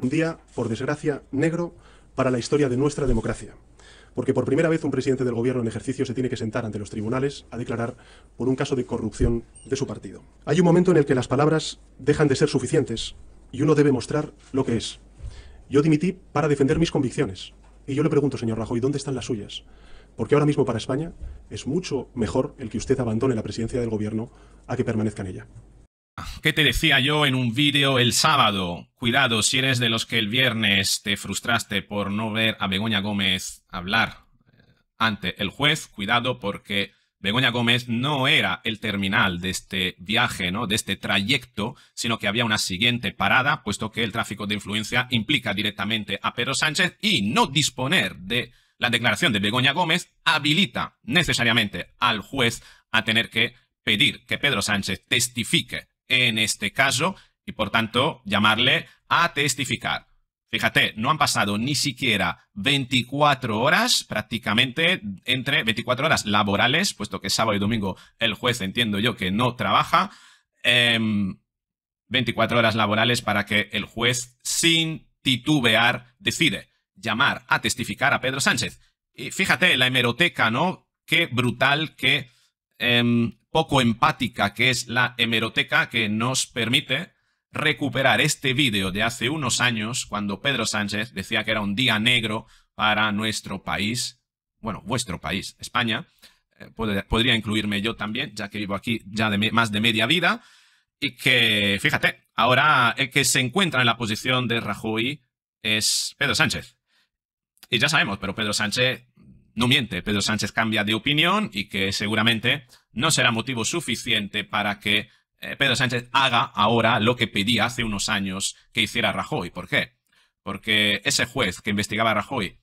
un día, por desgracia, negro para la historia de nuestra democracia. Porque por primera vez un presidente del gobierno en ejercicio se tiene que sentar ante los tribunales a declarar por un caso de corrupción de su partido. Hay un momento en el que las palabras dejan de ser suficientes y uno debe mostrar lo que es. Yo dimití para defender mis convicciones. Y yo le pregunto, señor Rajoy, ¿dónde están las suyas? Porque ahora mismo para España es mucho mejor el que usted abandone la presidencia del gobierno a que permanezca en ella. ¿Qué te decía yo en un vídeo el sábado. Cuidado, si eres de los que el viernes te frustraste por no ver a Begoña Gómez hablar eh, ante el juez, cuidado porque Begoña Gómez no era el terminal de este viaje, ¿no? de este trayecto, sino que había una siguiente parada, puesto que el tráfico de influencia implica directamente a Pedro Sánchez y no disponer de la declaración de Begoña Gómez habilita necesariamente al juez a tener que pedir que Pedro Sánchez testifique en este caso y por tanto llamarle a testificar. Fíjate, no han pasado ni siquiera 24 horas, prácticamente entre 24 horas laborales, puesto que sábado y domingo el juez entiendo yo que no trabaja, 24 em, horas laborales para que el juez sin titubear decide llamar a testificar a Pedro Sánchez. Y fíjate la hemeroteca, ¿no? Qué brutal qué em, poco empática que es la hemeroteca que nos permite recuperar este vídeo de hace unos años cuando Pedro Sánchez decía que era un día negro para nuestro país, bueno, vuestro país, España. Eh, podría incluirme yo también, ya que vivo aquí ya de más de media vida. Y que, fíjate, ahora el que se encuentra en la posición de Rajoy es Pedro Sánchez. Y ya sabemos, pero Pedro Sánchez no miente, Pedro Sánchez cambia de opinión y que seguramente no será motivo suficiente para que eh, Pedro Sánchez haga ahora lo que pedía hace unos años que hiciera Rajoy. ¿Por qué? Porque ese juez que investigaba a Rajoy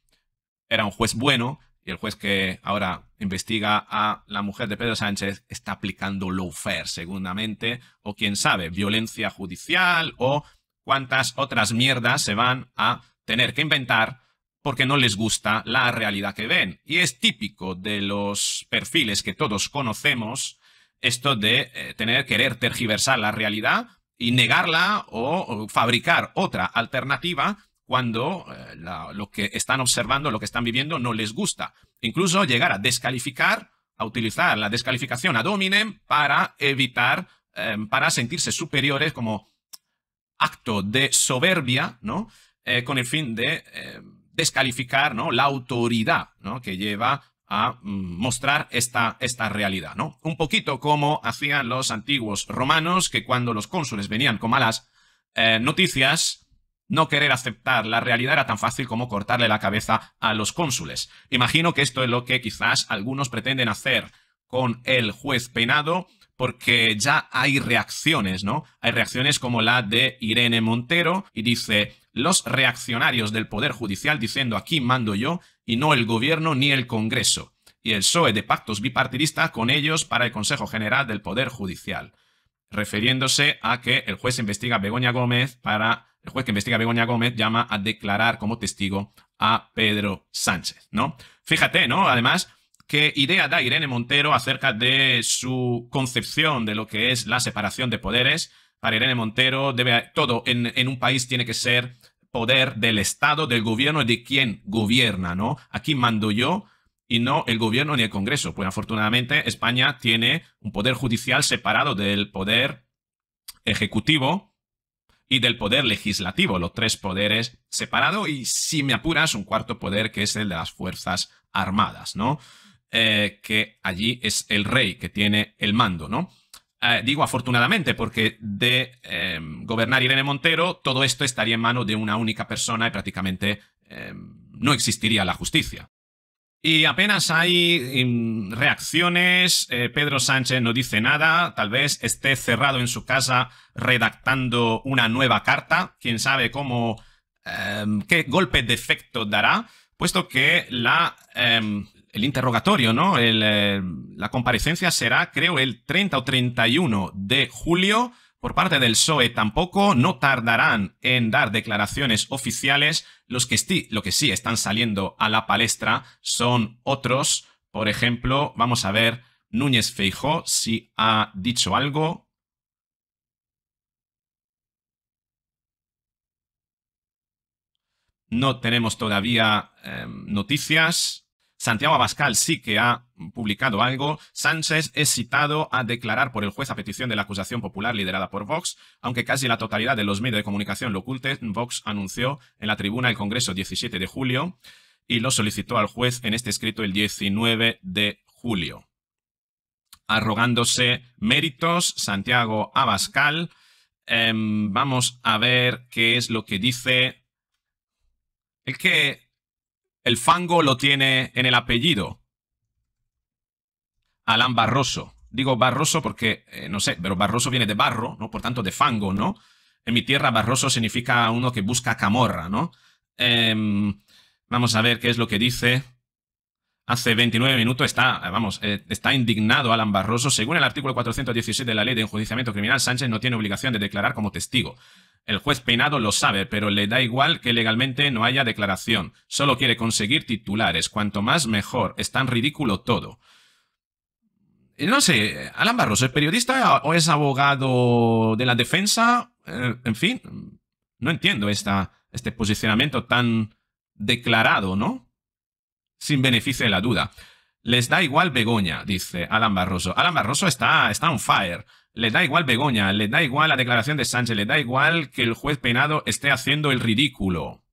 era un juez bueno y el juez que ahora investiga a la mujer de Pedro Sánchez está aplicando lawfare, segundamente o quién sabe, violencia judicial o cuántas otras mierdas se van a tener que inventar porque no les gusta la realidad que ven. Y es típico de los perfiles que todos conocemos esto de eh, tener querer tergiversar la realidad y negarla o, fabricar otra alternativa cuando eh, lo que están observando, lo que están viviendo, no les gusta. Incluso llegar a descalificar, a utilizar la descalificación a dominem para evitar, em, para sentirse superiores como acto de soberbia, ¿no? Eh, con el fin de em, descalificar ¿no? la autoridad ¿no? que lleva a mm, mostrar esta, esta realidad, ¿no? Un poquito como hacían los antiguos romanos, que cuando los cónsules venían con malas eh, noticias, no querer aceptar la realidad era tan fácil como cortarle la cabeza a los cónsules. Imagino que esto es lo que quizás algunos pretenden hacer con el juez penado porque ya hay reacciones, ¿no? Hay reacciones como la de Irene Montero y dice, los reaccionarios del Poder Judicial diciendo aquí mando yo y no el gobierno ni el Congreso. Y el PSOE de pactos bipartidistas con ellos para el Consejo General del Poder Judicial. Refiriéndose a que el juez investiga Begoña Gómez para. El juez que investiga Begoña Gómez llama a declarar como testigo a Pedro Sánchez, ¿no? Fíjate, ¿no? Además, ¿Qué idea da Irene Montero acerca de su concepción de lo que es la separación de poderes? Para Irene Montero, todo en, un país tiene que ser poder del Estado, del gobierno y de quien gobierna, ¿no? Aquí mando yo y no el gobierno ni el Congreso. Pues afortunadamente España tiene un poder judicial separado del poder ejecutivo y del poder legislativo, los tres poderes separados y si me apuras un cuarto poder que es el de las Fuerzas Armadas, ¿no? Eh, que allí es el rey que tiene el mando, ¿no? Eh, digo afortunadamente, porque de eh, gobernar Irene Montero, todo esto estaría en mano de una única persona y prácticamente no existiría la justicia. Y apenas hay mm, reacciones, Pedro Sánchez no dice nada, tal vez esté cerrado en su casa redactando una nueva carta, quién sabe cómo, qué golpe de efecto dará, puesto que la, el interrogatorio, ¿no? El, eh, la comparecencia será, creo, el 30 o 31 de julio por parte del SOE. Tampoco no tardarán en dar declaraciones oficiales. Los que, lo que sí están saliendo a la palestra son otros. Por ejemplo, vamos a ver Núñez Feijó si ha dicho algo. No tenemos todavía em, noticias. Santiago Abascal sí que ha publicado algo. Sánchez es citado a declarar por el juez a petición de la acusación popular liderada por Vox. Aunque casi la totalidad de los medios de comunicación lo oculten. Vox anunció en la tribuna del Congreso 17 de julio y lo solicitó al juez en este escrito el 19 de julio. Arrogándose méritos, Santiago Abascal. Em, vamos a ver qué es lo que dice. El que el fango lo tiene en el apellido. Alán Barroso. Digo Barroso porque, eh, no sé, pero Barroso viene de barro, ¿no? Por tanto, de fango, ¿no? En mi tierra, Barroso significa uno que busca camorra, ¿no? Em, vamos a ver qué es lo que dice. Hace 29 minutos está, vamos, eh, está indignado Alan Barroso. Según el artículo 416 de la ley de enjuiciamiento criminal, Sánchez no tiene obligación de declarar como testigo. El juez peinado lo sabe, pero le da igual que legalmente no haya declaración. Solo quiere conseguir titulares. Cuanto más, mejor. Es tan ridículo todo. No sé, Alan Barroso, ¿es periodista o es abogado de la defensa? Eh, en fin, no entiendo este posicionamiento tan declarado, ¿no? sin beneficio de la duda. Les da igual Begoña, dice Alan Barroso. Alan Barroso está, está on fire. Les da igual Begoña, les da igual la declaración de Sánchez, les da igual que el juez penado esté haciendo el ridículo.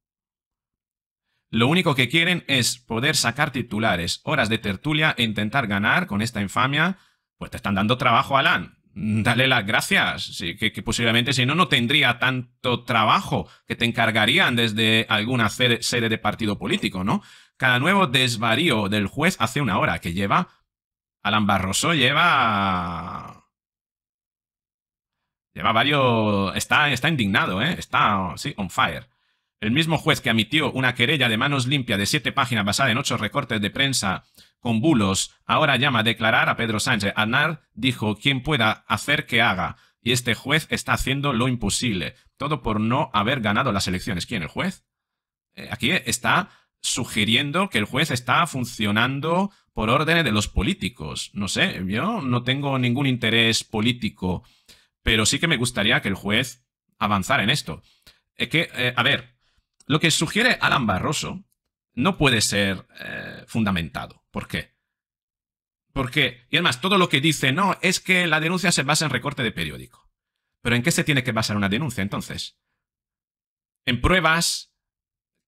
Lo único que quieren es poder sacar titulares, horas de tertulia e intentar ganar con esta infamia. Pues te están dando trabajo, Alan. Dale las gracias. que, que posiblemente si no, no tendría tanto trabajo que te encargarían desde alguna sede de partido político, ¿no? cada nuevo desvarío del juez hace una hora, que lleva... Alan Barroso lleva... Lleva varios... Está, está indignado, ¿eh? Está, sí, on fire. El mismo juez que admitió una querella de manos limpias de siete páginas basada en ocho recortes de prensa con bulos, ahora llama a declarar a Pedro Sánchez. anar dijo, quien pueda hacer que haga. Y este juez está haciendo lo imposible. Todo por no haber ganado las elecciones. ¿Quién, el juez? Eh, aquí está sugiriendo que el juez está funcionando por órdenes de los políticos. No sé, yo no tengo ningún interés político, pero sí que me gustaría que el juez avanzara en esto. Es que, eh, a ver, lo que sugiere Alan Barroso no puede ser eh, fundamentado. ¿Por qué? Porque, y además, todo lo que dice, no, es que la denuncia se basa en recorte de periódico. ¿Pero en qué se tiene que basar una denuncia entonces? ¿En pruebas?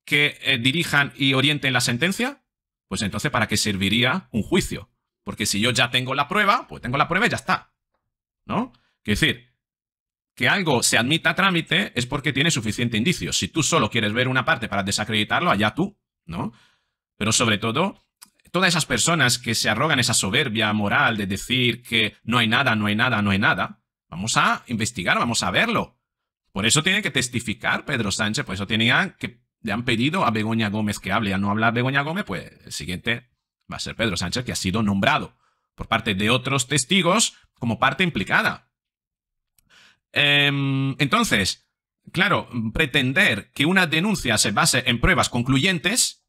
que eh, dirijan y orienten la sentencia, pues entonces ¿para qué serviría un juicio? Porque si yo ya tengo la prueba, pues tengo la prueba y ya está. ¿No? Quiero decir, que algo se admita a trámite es porque tiene suficiente indicio. Si tú solo quieres ver una parte para desacreditarlo, allá tú, ¿no? Pero sobre todo, todas esas personas que se arrogan esa soberbia moral de decir que no hay nada, no hay nada, no hay nada, vamos a investigar, vamos a verlo. Por eso tiene que testificar Pedro Sánchez, por eso tenían que le han pedido a Begoña Gómez que hable. a no hablar Begoña Gómez, pues el siguiente va a ser Pedro Sánchez, que ha sido nombrado por parte de otros testigos como parte implicada. Em, entonces, claro, pretender que una denuncia se base en pruebas concluyentes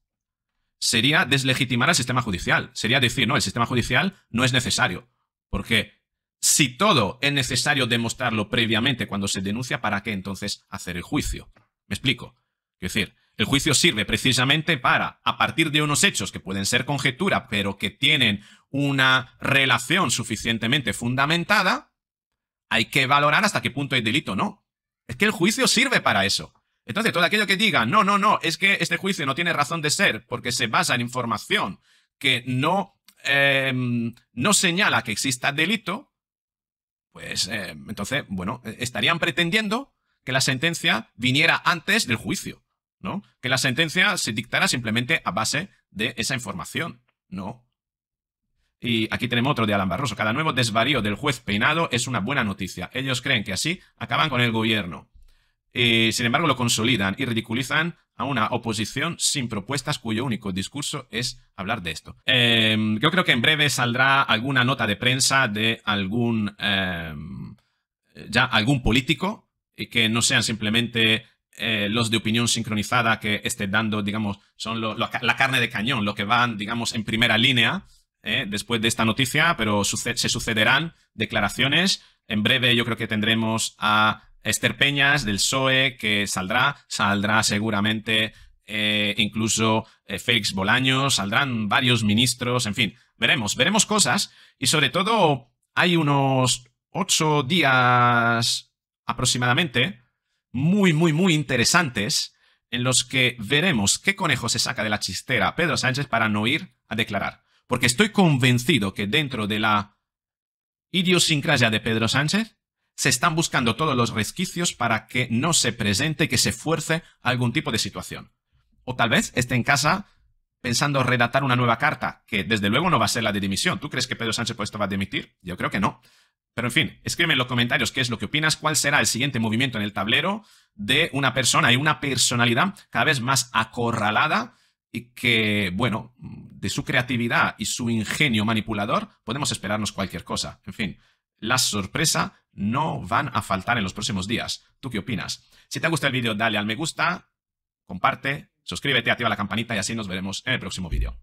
sería deslegitimar al sistema judicial. Sería decir, no, el sistema judicial no es necesario. Porque si todo es necesario demostrarlo previamente cuando se denuncia, ¿para qué entonces hacer el juicio? Me explico. Es decir, el juicio sirve precisamente para, a partir de unos hechos que pueden ser conjetura, pero que tienen una relación suficientemente fundamentada, hay que valorar hasta qué punto hay delito no. Es que el juicio sirve para eso. Entonces, todo aquello que diga, no, no, no, es que este juicio no tiene razón de ser porque se basa en información que no, em, no señala que exista delito, pues em, entonces, bueno, estarían pretendiendo que la sentencia viniera antes del juicio. Que la sentencia se dictara simplemente a base de esa información, ¿no? Y aquí tenemos otro de Alan Barroso. Cada nuevo desvarío del juez peinado es una buena noticia. Ellos creen que así acaban con el gobierno. Eh, sin embargo, lo consolidan y ridiculizan a una oposición sin propuestas cuyo único discurso es hablar de esto. Em, yo creo que en breve saldrá alguna nota de prensa de algún, em, ya algún político que no sean simplemente eh, los de opinión sincronizada que esté dando, digamos, son la carne de cañón, ...lo que van, digamos, en primera línea eh, después de esta noticia, pero se sucederán declaraciones. En breve yo creo que tendremos a Esther Peñas del PSOE que saldrá, saldrá seguramente eh, incluso Félix Bolaños, saldrán varios ministros, en fin, veremos, veremos cosas y sobre todo hay unos ocho días aproximadamente muy, muy, muy interesantes en los que veremos qué conejo se saca de la chistera Pedro Sánchez para no ir a declarar. Porque estoy convencido que dentro de la idiosincrasia de Pedro Sánchez se están buscando todos los resquicios para que no se presente, que se fuerce algún tipo de situación. O tal vez esté en casa pensando redactar una nueva carta, que desde luego no va a ser la de dimisión. ¿Tú crees que Pedro Sánchez por esto va a dimitir? Yo creo que no. Pero en fin, escríbeme en los comentarios qué es lo que opinas, cuál será el siguiente movimiento en el tablero de una persona y una personalidad cada vez más acorralada y que, bueno, de su creatividad y su ingenio manipulador podemos esperarnos cualquier cosa. En fin, las sorpresas no van a faltar en los próximos días. ¿Tú qué opinas? Si te gusta el vídeo, dale al me gusta, comparte, suscríbete, activa la campanita y así nos veremos en el próximo vídeo.